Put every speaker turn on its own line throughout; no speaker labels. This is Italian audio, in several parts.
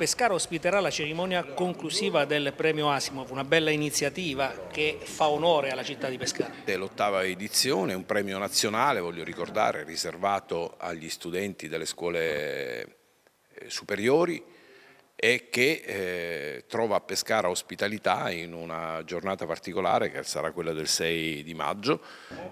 Pescara ospiterà la cerimonia conclusiva del premio Asimov, una bella iniziativa che fa onore alla città di Pescara.
È l'ottava edizione, un premio nazionale, voglio ricordare, riservato agli studenti delle scuole eh, superiori e che eh, trova a Pescara ospitalità in una giornata particolare che sarà quella del 6 di maggio.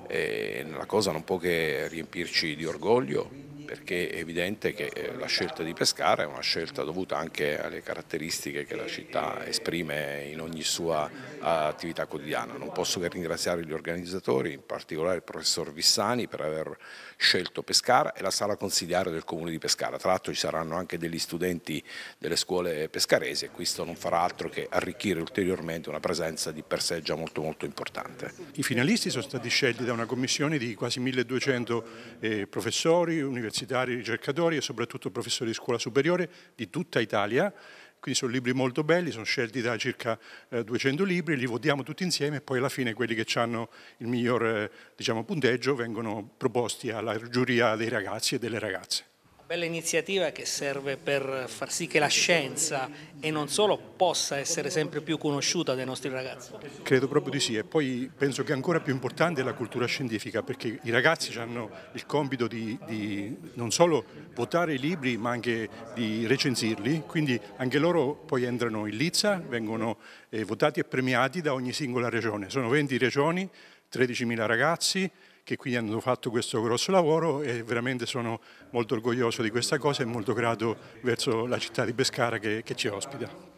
E eh, la cosa non può che riempirci di orgoglio perché è evidente che eh, la scelta di Pescara è una scelta dovuta anche alle caratteristiche che la città esprime in ogni sua ah, attività quotidiana. Non posso che ringraziare gli organizzatori, in particolare il professor Vissani per aver scelto Pescara e la sala consigliare del comune di Pescara. Tra l'altro ci saranno anche degli studenti delle scuole pescaresi e questo non farà altro che arricchire ulteriormente una presenza di per sé già molto molto importante.
I finalisti sono stati scelti da una commissione di quasi 1200 eh, professori, universitari, universitari, ricercatori e soprattutto professori di scuola superiore di tutta Italia. Quindi sono libri molto belli, sono scelti da circa 200 eh, libri, li votiamo tutti insieme e poi alla fine quelli che hanno il miglior eh, diciamo, punteggio vengono proposti alla giuria dei ragazzi e delle ragazze
bella iniziativa che serve per far sì che la scienza e non solo possa essere sempre più conosciuta dai nostri ragazzi.
Credo proprio di sì e poi penso che ancora più importante è la cultura scientifica perché i ragazzi hanno il compito di, di non solo votare i libri ma anche di recensirli, quindi anche loro poi entrano in Lizza, vengono eh, votati e premiati da ogni singola regione. Sono 20 regioni, 13.000 ragazzi, che quindi hanno fatto questo grosso lavoro e veramente sono molto orgoglioso di questa cosa e molto grato verso la città di Pescara che, che ci ospita.